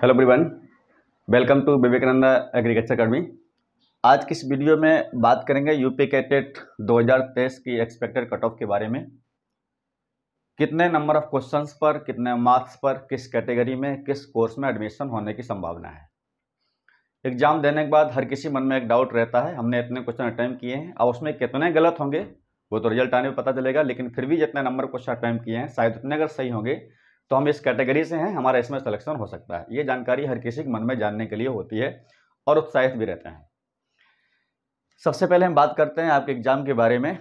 hello ब्रीवन welcome to Vivekananda agriculture academy आज की इस वीडियो में बात करेंगे यूपी के टेट दो की एक्सपेक्टेड कट ऑफ के बारे में कितने नंबर ऑफ क्वेश्चंस पर कितने मार्क्स पर किस कैटेगरी में किस कोर्स में एडमिशन होने की संभावना है एग्जाम देने के बाद हर किसी मन में एक डाउट रहता है हमने इतने क्वेश्चन अटैम्प किए हैं और उसमें कितने गलत होंगे वो तो रिजल्ट आने में पता चलेगा लेकिन फिर भी जितने नंबर क्वेश्चन अटैम्प किए हैं शायद उतने अगर सही होंगे तो हम इस कैटेगरी से हैं हमारा इसमें सिलेक्शन हो सकता है ये जानकारी हर किसी के मन में जानने के लिए होती है और उत्साहित भी रहते हैं सबसे पहले हम बात करते हैं आपके एग्ज़ाम के बारे में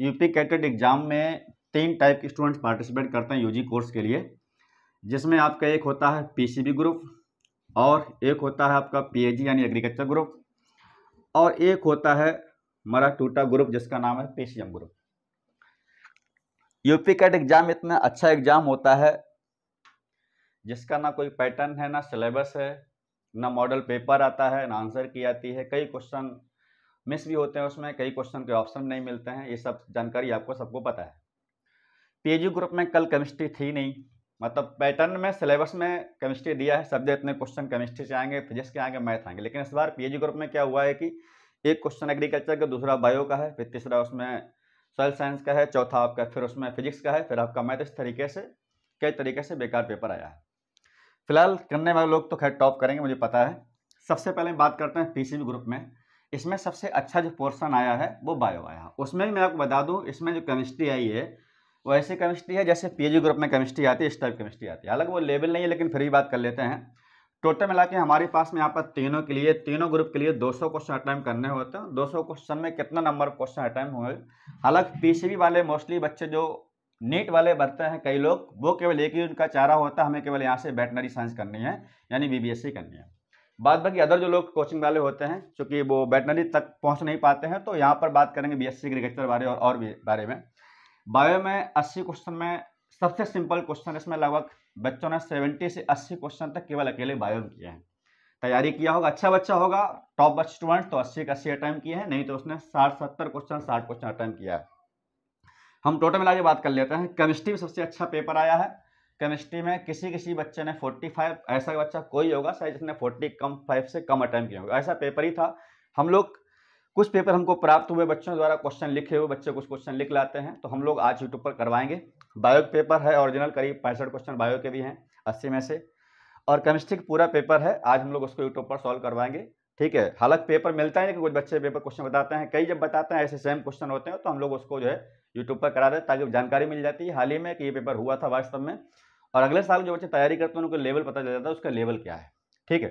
यूपी कैटेड एग्ज़ाम में तीन टाइप के स्टूडेंट्स पार्टिसिपेट करते हैं यूजी कोर्स के लिए जिसमें आपका एक होता है पीसीबी ग्रुप और एक होता है आपका पीएजी यानी एग्रीकल्चर ग्रुप और एक होता है मरा टूटा ग्रुप जिसका नाम है PCM group UP CAT exam इतना अच्छा एग्ज़ाम होता है जिसका ना कोई पैटर्न है ना सिलेबस है ना मॉडल पेपर आता है ना आंसर की आती है कई क्वेश्चन मिस भी होते हैं उसमें कई क्वेश्चन के ऑप्शन नहीं मिलते हैं ये सब जानकारी आपको सबको पता है पी ग्रुप में कल केमिस्ट्री थी नहीं मतलब पैटर्न में सिलेबस में केमिस्ट्री दिया है सब्जेक्ट में क्वेश्चन केमिस्ट्री से आएंगे फिजिक्स के आएंगे मैथ आएंगे लेकिन इस बार पीएजी ग्रुप में क्या हुआ है कि एक क्वेश्चन एग्रीकल्चर का दूसरा बायो का है फिर तीसरा उसमें सोयल साइंस का है चौथा आपका फिर उसमें फिजिक्स का है फिर आपका मैथ इस तरीके से कई तरीके से बेकार पेपर आया है फिलहाल करने वाले लोग तो खैर टॉप करेंगे मुझे पता है सबसे पहले बात करते हैं पीसीबी ग्रुप में इसमें सबसे अच्छा जो पोर्शन आया है वो बायो आया उसमें भी मैं आपको बता दूं इसमें जो केमिस्ट्री आई है वो ऐसी केमिस्ट्री है जैसे पी ग्रुप में केमिस्ट्री आती है इस टाइप केमिस्ट्री आती है हालांकि वो लेवल नहीं है लेकिन फिर भी बात कर लेते हैं टोटल मिला के हमारे पास में यहाँ पर तीनों के लिए तीनों ग्रुप के लिए 200 क्वेश्चन अटैम्प करने होते हैं 200 क्वेश्चन में कितना नंबर क्वेश्चन अटैम्प हुए हालांकि पी वाले मोस्टली बच्चे जो नीट वाले बरते हैं कई लोग वो केवल एक ही उनका चारा होता है हमें केवल यहाँ से वेटनरी साइंस करनी है यानी बीबीएससी करनी है बाद बाकी अदर जो लोग कोचिंग वाले होते हैं चूँकि वो वेटनरी तक पहुँच नहीं पाते हैं तो यहाँ पर बात करेंगे बी एस एग्रीकल्चर बारे और, और भी बारे में बायो में अस्सी क्वेश्चन में सबसे सिंपल क्वेश्चन इसमें लगभग बच्चों ने सेवेंटी से अस्सी क्वेश्चन तक केवल अकेले बायो में किए हैं तैयारी किया होगा अच्छा बच्चा होगा टॉप स्टूडेंट तो अस्सी का अस्सी अटैम्प किए हैं नहीं तो उसने साठ सत्तर क्वेश्चन साठ क्वेश्चन अटैम्प किया है हम टोटल मिला के बात कर लेते हैं केमिस्ट्री में सबसे अच्छा पेपर आया है केमिस्ट्री में किसी किसी बच्चे ने 45 ऐसा बच्चा कोई होगा शायद जिसने 40 कम 5 से कम अटैम्प किया होगा ऐसा पेपर ही था हम लोग कुछ पेपर हमको प्राप्त हुए बच्चों द्वारा क्वेश्चन लिखे हुए बच्चे कुछ क्वेश्चन लिख लाते हैं तो हम लोग आज यूट्यूब पर करवाएंगे बायो पेपर है ऑरिजिनल करीब पैंसठ क्वेश्चन बायो के भी हैं अस्सी में से और केमिस्ट्री का पूरा पेपर है आज हम लोग उसको यूट्यूब पर सॉल्व करवाएंगे ठीक है हालांकि पेपर मिलता है लेकिन कुछ बच्चे पेपर क्वेश्चन बताते हैं कई जब बताते हैं ऐसे सेम क्वेश्चन होते हैं तो हम लोग उसको जो है यूट्यूब पर करा दें ताकि जानकारी मिल जाती है हाल ही में कि ये पेपर हुआ था वास्तव में और अगले साल जो बच्चे तैयारी करते हैं उनको लेवल पता चल जाता है उसका लेवल क्या है ठीक है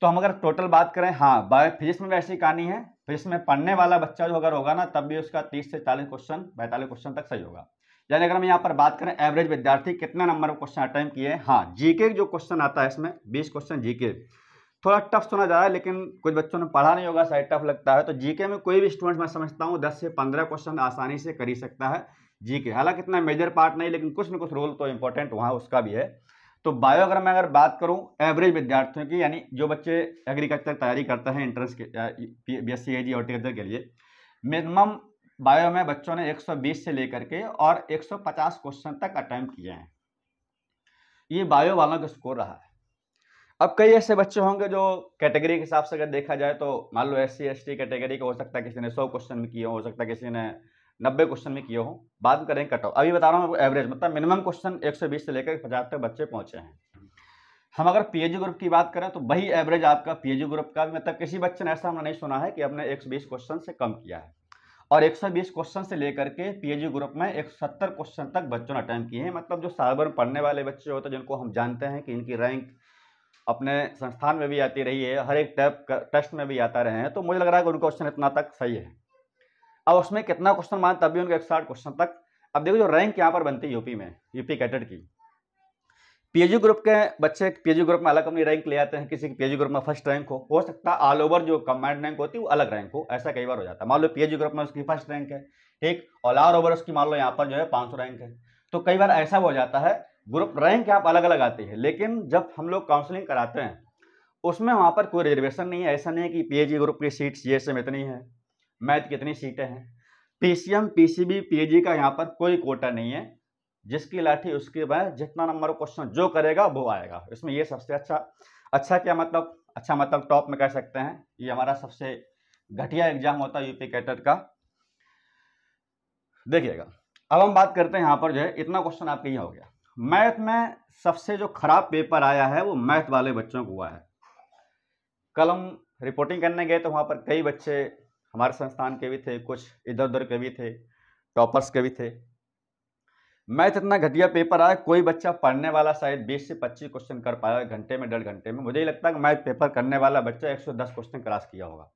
तो हम अगर टोटल बात करें हाँ बायो फिजिक्स में वैसी कहानी है फिजिक्स में पढ़ने वाला बच्चा जो अगर होगा ना तब भी उसका तीस से चालीस क्वेश्चन पैंतालीस क्वेश्चन तक सही होगा यानी अगर हम यहाँ पर बात करें एवरेज विद्यार्थी कितना नंबर क्वेश्चन अटैम्प किए हाँ जीके जो क्वेश्चन आता है इसमें बीस क्वेश्चन जीके थोड़ा टफ सुना जा रहा है लेकिन कुछ बच्चों ने पढ़ा नहीं होगा शायद टफ लगता है तो जीके में कोई भी स्टूडेंट मैं समझता हूँ दस से पंद्रह क्वेश्चन आसानी से कर ही सकता है जीके हालांकि इतना मेजर पार्ट नहीं लेकिन कुछ ना कुछ रोल तो इंपॉर्टेंट वहाँ उसका भी है तो बायो अगर मैं अगर बात करूँ एवरेज विद्यार्थियों की यानी जो बच्चे एग्रीकल्चर तैयारी करते हैं इंट्रेंस के बी एस सी हॉर्टिकल्चर के लिए मिनिमम बायो में बच्चों ने एक से लेकर के और एक क्वेश्चन तक अटैम्प्ट किए हैं ये बायो वालों का स्कोर रहा है अब कई ऐसे बच्चे होंगे जो कैटेगरी के हिसाब से अगर देखा जाए तो मान लो एस सी कैटेगरी का हो सकता है किसी ने सौ क्वेश्चन में किए हो सकता है किसी ने नब्बे क्वेश्चन में किए हो बात करें कट ऑफ अभी बता रहा हूँ एवरेज मतलब मिनिमम क्वेश्चन एक से लेकर 50 तक बच्चे पहुँचे हैं हम अगर पीएजी ग्रुप की बात करें तो वही एवरेज आपका पीएजी ग्रुप का भी मतलब किसी बच्चे ने ऐसा हमने नहीं सुना है कि हमने 120 क्वेश्चन से कम किया है और 120 क्वेश्चन से लेकर के पीएजी ग्रुप में 170 क्वेश्चन तक बच्चों ने अटैम्प किए हैं मतलब जो साल पढ़ने वाले बच्चे होते हैं जिनको हम जानते हैं कि इनकी रैंक अपने संस्थान में भी आती रही है हर एक टैप टेस्ट में भी आता रहे हैं तो मुझे लग रहा है कि उनका क्वेश्चन इतना तक सही है अब उसमें कितना क्वेश्चन मान तब भी उनका एक साठ क्वेश्चन तक अब देखो जो रैंक यहाँ पर बनती है यूपी में यूपी कैडेट की पीएजी ग्रुप के बच्चे पीएजी ग्रुप में अलग अपनी रैंक ले आते हैं किसी की पीएजी ग्रुप में फर्स्ट रैंक हो हो सकता है ऑल ओवर जो कमांड रैंक होती है वो अलग रैंक हो ऐसा कई बार हो जाता है मान लो पीएजी ग्रुप में उसकी फर्स्ट रैंक है ठीक ऑल ओवर उसकी मान लो यहाँ पर जो है पाँच रैंक है तो कई बार ऐसा हो जाता है ग्रुप रैंक यहाँ अलग अलग आती है लेकिन जब हम लोग काउंसलिंग कराते हैं उसमें वहाँ पर कोई रिजर्वेशन नहीं है ऐसा नहीं है कि पीएजी ग्रुप की सीट सी एस इतनी है मैथ की इतनी सीटें हैं पीसीएम पीसीबी पीएजी का यहाँ पर कोई कोटा नहीं है जिसकी लाठी उसके बाद जितना नंबर क्वेश्चन जो करेगा वो आएगा इसमें ये सबसे अच्छा अच्छा क्या मतलब अच्छा मतलब टॉप में कह सकते हैं ये हमारा सबसे घटिया एग्जाम होता है यूपी कैटर का देखिएगा अब हम बात करते हैं यहाँ पर जो है इतना क्वेश्चन आपके यहाँ हो गया मैथ में सबसे जो खराब पेपर आया है वो मैथ वाले बच्चों को हुआ है कल हम रिपोर्टिंग करने गए तो वहाँ पर कई बच्चे हमारे संस्थान के भी थे कुछ इधर उधर के भी थे टॉपर्स के भी थे मैथ इतना घटिया पेपर आया कोई बच्चा पढ़ने वाला शायद 20 से 25 क्वेश्चन कर पाया घंटे में डेढ़ घंटे में मुझे ही लगता है कि मैथ पेपर करने वाला बच्चा 110 क्वेश्चन क्रॉस किया होगा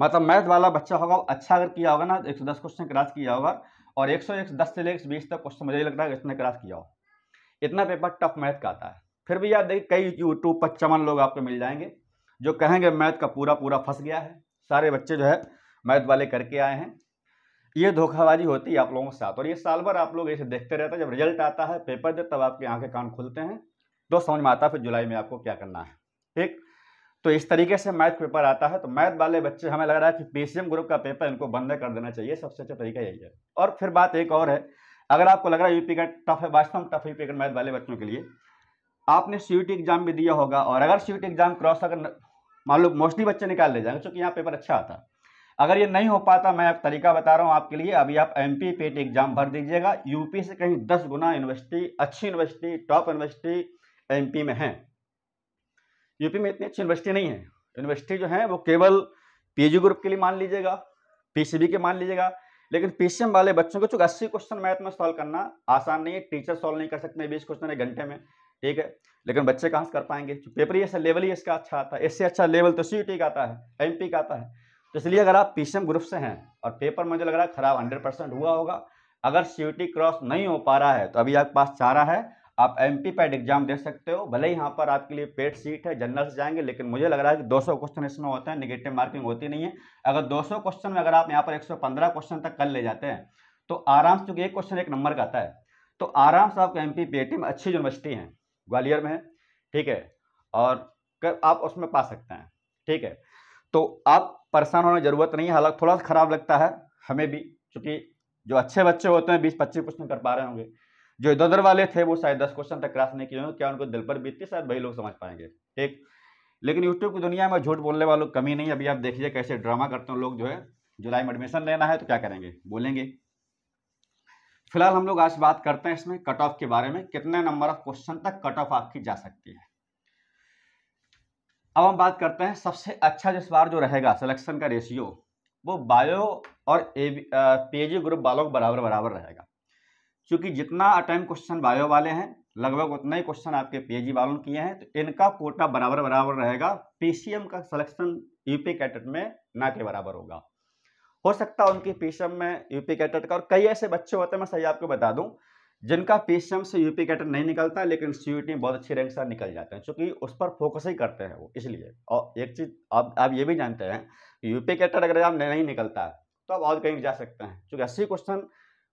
मतलब मैथ वाला बच्चा होगा अच्छा अगर किया होगा ना तो एक क्वेश्चन क्रॉस किया होगा और एक सौ से लेकर बीस तक क्वेश्चन मुझे लगता है इसने क्रॉस किया होगा इतना पेपर टफ मैथ का आता है फिर भी याद देखिए कई यूट्यूब पर चमन लोग आपको मिल जाएंगे जो कहेंगे मैथ का पूरा पूरा फंस गया है सारे बच्चे जो है मैथ वाले करके आए हैं ये धोखाबाजी होती है आप लोगों के साथ और ये साल भर आप लोग ऐसे देखते रहते हैं जब रिजल्ट आता है पेपर दे तब आपके आंखें कान खुलते हैं तो समझ में आता है फिर जुलाई में आपको क्या करना है ठीक तो इस तरीके से मैथ पेपर आता है तो मैथ वाले बच्चे हमें लग रहा है कि पीसीएम ग्रुप का पेपर इनको बंद कर देना चाहिए सबसे अच्छा तरीका यही है और फिर बात एक और है अगर आपको लग रहा है यूपी का टफ है वास्तव में टफ यूपी का मैथ वाले बच्चों के लिए आपने सी एग्जाम भी दिया होगा और अगर सी एग्जाम क्रॉस अगर मान लो मोस्टली बच्चे निकाल ले जाएंगे क्योंकि यहाँ पेपर अच्छा आता अगर ये नहीं हो पाता मैं आप तरीका बता रहा हूँ आपके लिए अभी आप एम पी पेट एग्जाम भर दीजिएगा यूपी से कहीं दस गुना यूनिवर्सिटी अच्छी यूनिवर्सिटी टॉप यूनिवर्सिटी एम में है यूपी में इतनी अच्छी यूनिवर्सिटी नहीं है यूनिवर्सिटी जो है वो केवल पी ग्रुप के लिए मान लीजिएगा पी के मान लीजिएगा लेकिन पीसीएम वाले बच्चों को चूंकि अस्सी क्वेश्चन मैथ में सॉल्व करना आसान नहीं है टीचर सॉल्व नहीं कर सकते बीस क्वेश्चन एक घंटे में ठीक है लेकिन बच्चे कहाँ से कर पाएंगे पेपर ही ऐसा लेवल ही इसका अच्छा आता है इससे अच्छा लेवल तो सी का आता है एम का आता है तो इसलिए अगर आप पी ग्रुप से हैं और पेपर मुझे लग रहा है खराब हंड्रेड हुआ होगा अगर सी क्रॉस नहीं हो पा रहा है तो अभी आपके पास चारा है आप एम पैड एग्जाम दे सकते हो भले ही यहाँ पर आपके लिए पेड सीट है जनरल से जाएंगे लेकिन मुझे लग रहा है कि 200 क्वेश्चन इसमें होते हैं निगेटिव मार्किंग होती नहीं है अगर 200 क्वेश्चन में अगर आप यहाँ पर 115 क्वेश्चन तक कर ले जाते हैं तो आराम से क्योंकि एक क्वेश्चन एक नंबर का आता है तो आराम से आपको एम पी में अच्छी यूनिवर्सिटी है ग्वालियर में है ठीक है और आप उसमें पा सकते हैं ठीक है तो आप परेशान होने की जरूरत नहीं है हालांकि थोड़ा सा खराब लगता है हमें भी चूँकि जो अच्छे बच्चे होते हैं बीस पच्चीस क्वेश्चन कर पा रहे होंगे जो इधर उधर वाले थे वो शायद दस क्वेश्चन तक क्रास नहीं किए क्या उनको दिल पर बीतती शायद वही लोग समझ पाएंगे ठीक लेकिन यूट्यूब की दुनिया में झूठ बोलने वालों कमी नहीं अभी आप देखिए कैसे ड्रामा करते हैं लोग जो है जुलाई में एडमिशन लेना है तो क्या करेंगे बोलेंगे फिलहाल हम लोग आज बात करते हैं इसमें कट ऑफ के बारे में कितने नंबर ऑफ क्वेश्चन तक कट ऑफ आपकी जा सकती है अब हम बात करते हैं सबसे अच्छा जिस बार जो रहेगा सिलेक्शन का रेशियो वो बायो और ए पीएजी ग्रुप वालों के बराबर बराबर रहेगा क्योंकि जितना अटैम्प क्वेश्चन बायो वाले हैं लगभग उतना ही क्वेश्चन आपके पीएजी वालों किए हैं तो इनका कोटा बराबर बराबर रहेगा पीसीएम का सिलेक्शन यूपी कैटेट में ना के बराबर होगा हो सकता है उनकी पीसीएम में यूपी कैटेट का और कई ऐसे बच्चे होते हैं मैं सही आपको बता दूं जिनका पीसीएम से यूपी कैटेट नहीं निकलता लेकिन सीयूटी बहुत अच्छी रैंक से निकल जाते हैं चूंकि उस पर फोकस ही करते हैं वो इसलिए और एक चीज़ आप आप ये भी जानते हैं यूपी कैटेट अगर आप नहीं निकलता तो आप और कहीं जा सकते हैं चूंकि अस्सी क्वेश्चन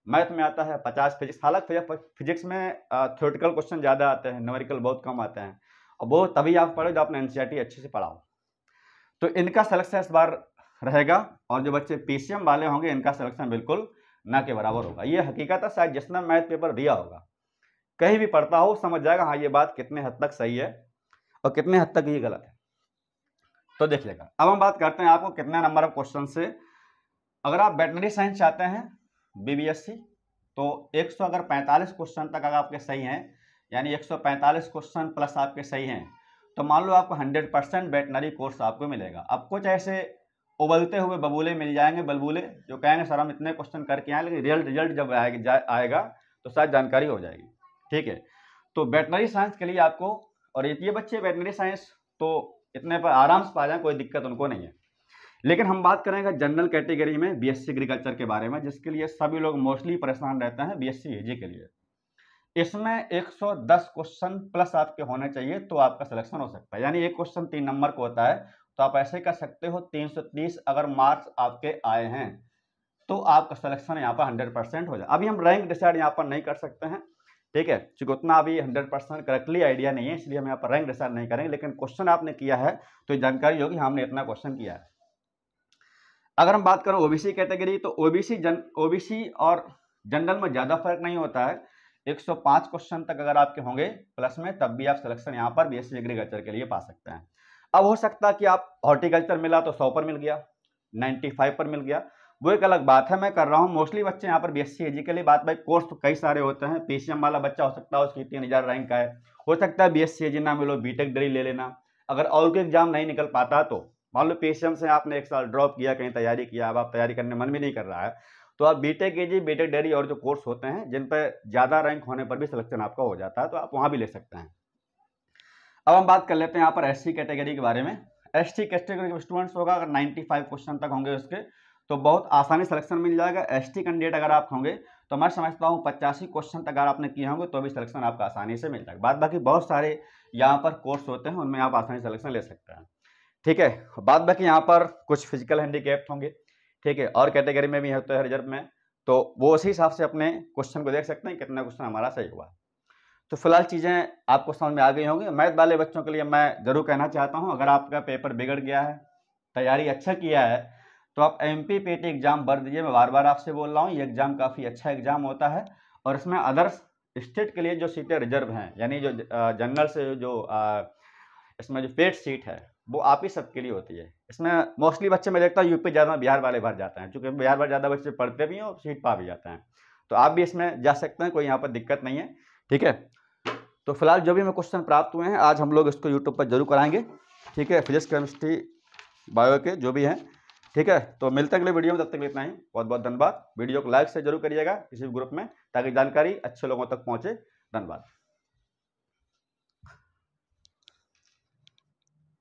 मैथ में आता है पचास फिजिक्स हालांकि फिजिक्स में थ्योरेटिकल क्वेश्चन ज़्यादा आते हैं न्यूमेरिकल बहुत कम आते हैं और वो तभी आप पढ़ो जब आपने एन अच्छे से पढ़ाओ तो इनका सलेक्शन इस बार रहेगा और जो बच्चे पी वाले होंगे इनका सलेक्शन बिल्कुल ना के बराबर होगा ये हकीकत है शायद जिसने मैथ पेपर दिया होगा कहीं भी पढ़ता हो समझ जाएगा हाँ ये बात कितने हद तक सही है और कितने हद तक ये गलत है तो देख लेगा अब हम बात करते हैं आपको कितने नंबर ऑफ क्वेश्चन से अगर आप बैटनरी साइंस चाहते हैं बीबीएससी तो 100 अगर 45 क्वेश्चन तक अगर आपके सही हैं यानी 145 क्वेश्चन प्लस आपके सही हैं तो मान लो आपको 100 परसेंट वेटनरी कोर्स आपको मिलेगा कुछ ऐसे उबलते हुए बबूले मिल जाएंगे बलबूले जो कहेंगे सर हम इतने क्वेश्चन करके आए लेकिन रियल रिजल्ट जब आएगा आएगा तो शायद जानकारी हो जाएगी ठीक है तो वेटनरी साइंस के लिए आपको और ये बच्चे वेटनरी साइंस तो इतने पर आराम से पा जाए कोई दिक्कत उनको नहीं है लेकिन हम बात करेंगे जनरल कैटेगरी में बीएससी एग्रीकल्चर के बारे में जिसके लिए सभी लोग मोस्टली परेशान रहते हैं बीएससी एजी के लिए इसमें 110 क्वेश्चन प्लस आपके होने चाहिए तो आपका सिलेक्शन हो सकता है यानी एक क्वेश्चन तीन नंबर को होता है तो आप ऐसे कर सकते हो 330 अगर मार्क्स आपके आए हैं तो आपका सिलेक्शन यहाँ पर हंड्रेड परसेंट हो जाए अभी हम रैंक डिसाइड यहाँ पर नहीं कर सकते हैं ठीक है चूंकि उतना अभी 100 परसेंट करेक्टली आइडिया नहीं है इसलिए हम यहाँ पर रैंक डिसाइड नहीं करेंगे लेकिन क्वेश्चन आपने किया है तो जानकारी होगी हमने इतना क्वेश्चन किया है अगर हम बात करें ओबीसी कैटेगरी तो ओबीसी जन ओबीसी और जनरल में ज़्यादा फर्क नहीं होता है 105 क्वेश्चन तक अगर आपके होंगे प्लस में तब भी आप सिलेक्शन यहाँ पर बीएससी एग्रीकल्चर के लिए पा सकते हैं अब हो सकता है कि आप हॉर्टिकल्चर मिला तो 100 पर मिल गया 95 पर मिल गया वो एक अलग बात है मैं कर रहा हूँ मोस्टली बच्चे यहाँ पर बी एस के लिए बात भाई कोर्स तो कई सारे होते हैं पी वाला बच्चा हो सकता है उसकी तीन हज़ार रैंक का है हो सकता है बी एस ना मिलो बी टेक ले लेना अगर और कोई एग्जाम नहीं निकल पाता तो मान लो पीसीएम से आपने एक साल ड्रॉप किया कहीं तैयारी किया अब आप तैयारी करने मन भी नहीं कर रहा है तो आप बीटे के जी बीटे डेयरी और जो कोर्स होते हैं जिन पर ज़्यादा रैंक होने पर भी सिलेक्शन आपका हो जाता है तो आप वहाँ भी ले सकते हैं अब हम बात कर लेते हैं यहाँ पर एस कैटेगरी के बारे में एस कैटेगरी स्टूडेंट्स होगा अगर 95 क्वेश्चन तक होंगे उसके तो बहुत आसानी सिलेक्शन मिल जाएगा एस कैंडिडेट अगर आप होंगे तो मैं समझता हूँ पचासी क्वेश्चन तक अगर आपने किए होंगे तो भी सिलेक्शन आपका आसानी से मिल जाएगा बाद बाकी बहुत सारे यहाँ पर कोर्स होते हैं उनमें आप आसानी सेलेक्शन ले सकते हैं ठीक है बाद बाकी यहाँ पर कुछ फिजिकल हैंडीकेप्ट होंगे ठीक है और कैटेगरी में भी होते हैं रिजर्व में तो वो उसी हिसाब से अपने क्वेश्चन को देख सकते हैं कितना क्वेश्चन हमारा सही हुआ तो फिलहाल चीज़ें आपको समझ में आ गई होंगी मैथ वाले बच्चों के लिए मैं ज़रूर कहना चाहता हूँ अगर आपका पेपर बिगड़ गया है तैयारी अच्छा किया है तो आप M P P T exam भर दीजिए मैं बार बार आपसे बोल रहा हूँ ये एग्ज़ाम काफ़ी अच्छा एग्ज़ाम होता है और इसमें अदर्स स्टेट के लिए जो सीटें रिजर्व हैं यानी जो जनरल से जो इसमें जो पेड सीट है वो आप ही सबके लिए होती है इसमें मोस्टली बच्चे मैं देखता हूँ यूपी ज़्यादा बिहार वाले भर जाते हैं क्योंकि बिहार वाले ज़्यादा बच्चे पढ़ते भी हैं और सीट पा भी जाते हैं तो आप भी इसमें जा सकते हैं कोई यहाँ पर दिक्कत नहीं है ठीक है तो फिलहाल जो भी हमें क्वेश्चन प्राप्त हुए हैं आज हम लोग इसको यूट्यूब पर जरूर कराएंगे ठीक है फिजिक्स केमिस्ट्री बायो के जो भी हैं ठीक है तो मिलते हैं अगले वीडियो में तब तक लेना इतना ही बहुत बहुत धन्यवाद वीडियो को लाइक से जरूर करिएगा किसी भी ग्रुप में ताकि जानकारी अच्छे लोगों तक पहुँचे धन्यवाद